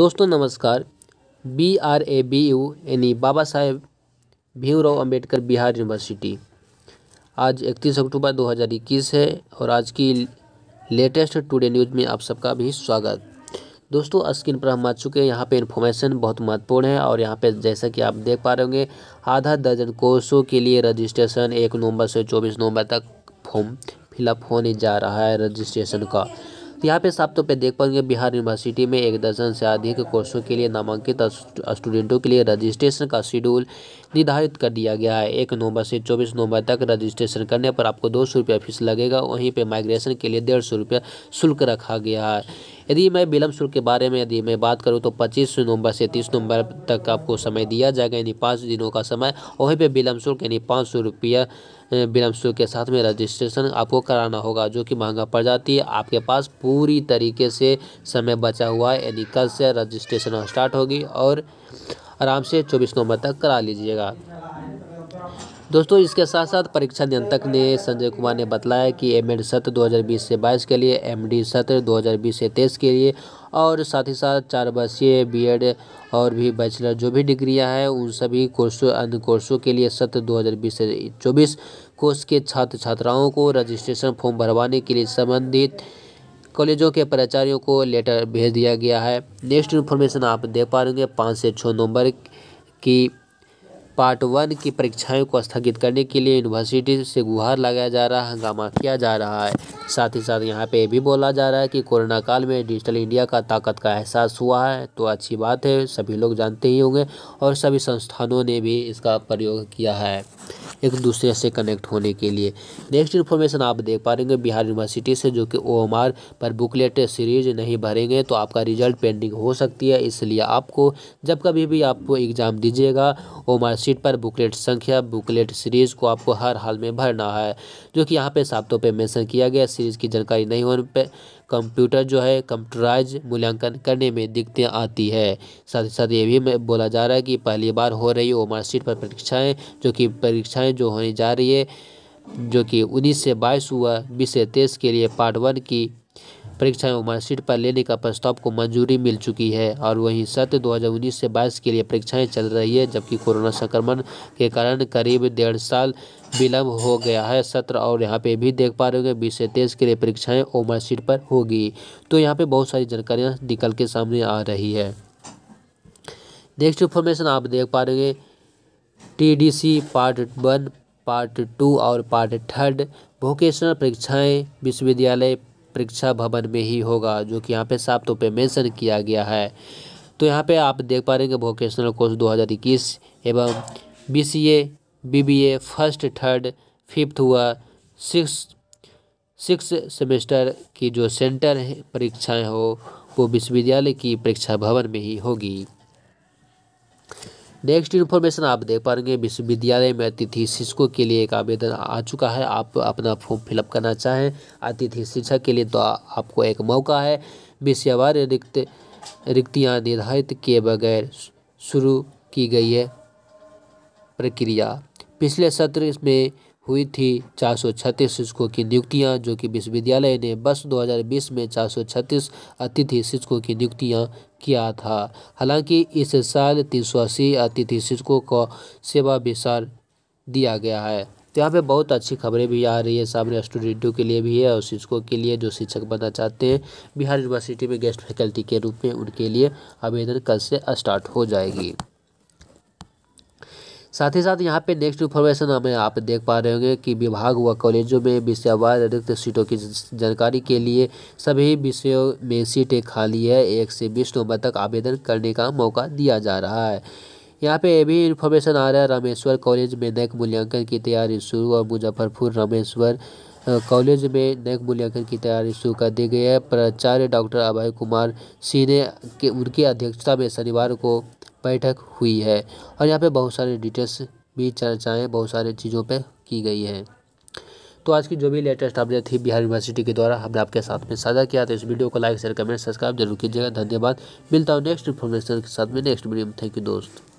दोस्तों नमस्कार B R A B U यानी बाबा साहेब भीमराव अंबेडकर बिहार यूनिवर्सिटी आज इकतीस अक्टूबर 2021 है और आज की लेटेस्ट टुडे न्यूज़ में आप सबका भी स्वागत दोस्तों स्क्रीन पर हम आ चुके हैं यहाँ पे इन्फॉर्मेशन बहुत महत्वपूर्ण है और यहाँ पे जैसा कि आप देख पा रहे होंगे आधा दर्जन कोर्सों के लिए रजिस्ट्रेशन एक नवंबर से चौबीस नवंबर तक फॉर्म फिलअप होने जा रहा है रजिस्ट्रेशन का तो यहाँ पे साफ तौर तो देख पाएंगे बिहार यूनिवर्सिटी में एक दर्जन से अधिक कोर्सों के लिए नामांकित स्टूडेंटों के लिए रजिस्ट्रेशन का शेड्यूल निर्धारित कर दिया गया है एक नवंबर से चौबीस नवंबर तक रजिस्ट्रेशन करने पर आपको दो सौ रुपया फीस लगेगा वहीं पर माइग्रेशन के लिए डेढ़ सौ रुपया शुल्क रखा गया है यदि मैं विलम्ब शुल्क के बारे में यदि मैं बात करूँ तो पच्चीस नवंबर से तीस नवंबर तक आपको समय दिया जाएगा यानी पाँच दिनों का समय वहीं पर विलम्ब शुल्क यानी पाँच सौ रुपया विलम्ब शुल्क के साथ में रजिस्ट्रेशन आपको कराना होगा जो कि महंगा पड़ जाती है आपके पास पूरी तरीके से समय बचा हुआ है यानी कल से रजिस्ट्रेशन स्टार्ट होगी और आराम से चौबीस नवंबर तक करा लीजिएगा दोस्तों इसके साथ साथ परीक्षा नियंत्रक ने संजय कुमार ने बताया कि एम एड सत्र दो से बाईस के लिए एम डी सत्र दो से तेईस के लिए और साथ ही साथ चार वर्षीय बी और भी बैचलर जो भी डिग्रियां हैं उन सभी कोर्सों अन्य कोर्सों के लिए सत्र 2020 से 24 कोर्स के छात्र छात्राओं को रजिस्ट्रेशन फॉर्म भरवाने के लिए संबंधित कॉलेजों के प्राचार्यों को लेटर भेज दिया गया है नेक्स्ट इन्फॉर्मेशन आप दे पा रहे पाँच से छः नवंबर की पार्ट वन की परीक्षाएं को स्थगित करने के लिए यूनिवर्सिटी से गुहार लगाया जा रहा हंगामा किया जा रहा है साथ ही साथ यहाँ पे भी बोला जा रहा है कि कोरोना काल में डिजिटल इंडिया का ताकत का एहसास हुआ है तो अच्छी बात है सभी लोग जानते ही होंगे और सभी संस्थानों ने भी इसका प्रयोग किया है एक दूसरे से कनेक्ट होने के लिए नेक्स्ट इन्फॉर्मेशन आप देख पा रहे बिहार यूनिवर्सिटी से जो कि ओ पर बुकलेट सीरीज नहीं भरेंगे तो आपका रिजल्ट पेंडिंग हो सकती है इसलिए आपको जब कभी भी आपको एग्ज़ाम दीजिएगा ओ सीट पर बुकलेट संख्या बुकलेट सीरीज़ को आपको हर हाल में भरना है जो कि यहाँ पे सातों पर मैंसन किया गया सीरीज़ की जानकारी नहीं होने पर कंप्यूटर जो है कंप्यूटराइज मूल्यांकन करने में दिक्कतें आती है साथ ही साथ ये भी बोला जा रहा है कि पहली बार हो रही ओ मार्कशीट पर परीक्षाएँ जो कि परीक्षाएँ जो होने जा रही है जो कि उन्नीस से बाईस हुआ बीस से तेईस के लिए पार्ट वन की परीक्षा एवं मार्कशीट पर लेने का प्रस्ताव को मंजूरी मिल चुकी है और वहीं सत्र 2019 से 22 के लिए परीक्षाएं चल रही है जबकि कोरोना संक्रमण के कारण करीब डेढ़ साल विलम्ब हो गया है सत्र और यहाँ पे भी देख पा रहे होंगे बीस से तेईस के लिए परीक्षाएँ ओमर सीट पर होगी तो यहाँ पर बहुत सारी जानकारियाँ निकल के सामने आ रही है नेक्स्ट इन्फॉर्मेशन आप देख पा रहे D T part one part two और पार्ट थर्ड वोकेशनल परीक्षाएं विश्वविद्यालय परीक्षा भवन में ही होगा जो कि यहाँ पे साफ तौर पे मेंशन किया गया है तो यहाँ पे आप देख पा रहे हैं कि वोकेशनल कोर्स 2021 एवं B C A B B A first third fifth हुआ सिक्स सिक्स सेमेस्टर की जो सेंटर है हो वो विश्वविद्यालय की परीक्षा भवन में ही होगी नेक्स्ट इन्फॉर्मेशन आप देख पाएंगे विश्वविद्यालय में अतिथि शिक्षकों के लिए एक आवेदन आ चुका है आप अपना फॉर्म फिलअप करना चाहें अतिथि शिक्षक के लिए तो आ, आपको एक मौका है विषयवार रिक्त रिक्तियाँ निर्धारित किए बगैर शुरू की गई है प्रक्रिया पिछले सत्र में हुई थी चार सौ छत्तीस शिक्षकों की नियुक्तियां जो कि विश्वविद्यालय ने वर्ष 2020 में चार सौ छत्तीस अतिथि शिक्षकों की नियुक्तियां किया था हालांकि इस साल तीन सौ अस्सी अतिथि शिक्षकों को सेवा विस्तार दिया गया है तो यहाँ पे बहुत अच्छी खबरें भी आ रही है सामने स्टूडेंटों के लिए भी है और शिक्षकों के लिए जो शिक्षक बनना चाहते हैं बिहार यूनिवर्सिटी में गेस्ट फैकल्टी के रूप में उनके लिए आवेदन कल से स्टार्ट हो जाएगी साथ ही साथ यहाँ पे नेक्स्ट इन्फॉर्मेशन हमें आप देख पा रहे होंगे कि विभाग व कॉलेजों में विषयवार रिक्त सीटों की जानकारी के लिए सभी विषयों में सीटें खाली है एक से बीस नवंबर तक आवेदन करने का मौका दिया जा रहा है यहाँ पे ये भी इन्फॉर्मेशन आ रहा है रामेश्वर कॉलेज में नैक मूल्यांकन की तैयारी शुरू और मुजफ्फरपुर रामेश्वर कॉलेज में नैक मूल्यांकन की तैयारी शुरू कर दी गई है प्राचार्य डॉक्टर अभय कुमार सिंह ने के उनकी अध्यक्षता में शनिवार को बैठक हुई है और यहाँ पे बहुत सारे डिटेल्स भी चर्चाएँ बहुत सारे चीज़ों पे की गई है तो आज की जो भी लेटेस्ट अपडेट थी बिहार यूनिवर्सिटी के द्वारा हमने आपके साथ में साझा किया तो इस वीडियो को लाइक शेयर कमेंट सब्सक्राइब जरूर कीजिएगा धन्यवाद मिलता हूँ नेक्स्ट इन्फॉर्मेशन के साथ में नेक्स्ट वीडियो में थैंक यू दोस्त